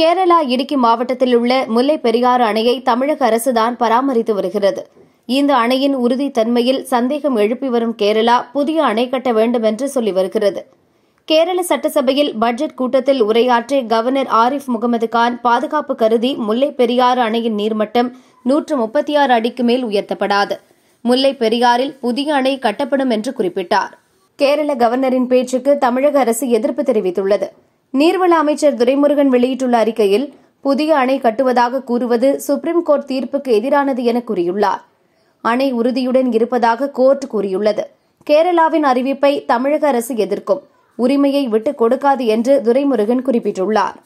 கேரளா இடுக்கி மாவட்டத்தில் உள்ள முல்லை பெரியாறு அணையை தமிழக அரசுதான் பராமரித்து வருகிறது இந்த அணையின் உறுதித்தன்மையில் சந்தேகம் எழுப்பி வரும் கேரளா புதிய அணை கட்ட வேண்டும் என்று சொல்லி வருகிறது கேரள சட்டசபையில் பட்ஜெட் கூட்டத்தில் உரையாற்றிய கவர்னர் ஆரிஃப் முகமது கான் பாதுகாப்பு கருதி முல்லை பெரியாறு அணையின் நீர்மட்டம் நூற்று முப்பத்தி ஆறு அடிக்கு மேல் உயர்த்தப்படாது முல்லை பெரியாறில் புதிய அணை கட்டப்படும் என்று குறிப்பிட்டார் கேரள கவர்னரின் பேச்சுக்கு தமிழக அரசு எதிர்ப்பு தெரிவித்துள்ளது நீர்வள அமைச்சர் துரைமுருகன் வெளியிட்டுள்ள அறிக்கையில் புதிய அணை கட்டுவதாக கூறுவது சுப்ரீம் கோர்ட் தீர்ப்புக்கு எதிரானது என கூறியுள்ளார் அணை உறுதியுடன் இருப்பதாக கோர்ட் கூறியுள்ளது கேரளாவின் அறிவிப்பை தமிழக அரசு எதிர்க்கும் உரிமையை விட்டுக் கொடுக்காது என்று துரைமுருகன் குறிப்பிட்டுள்ளார்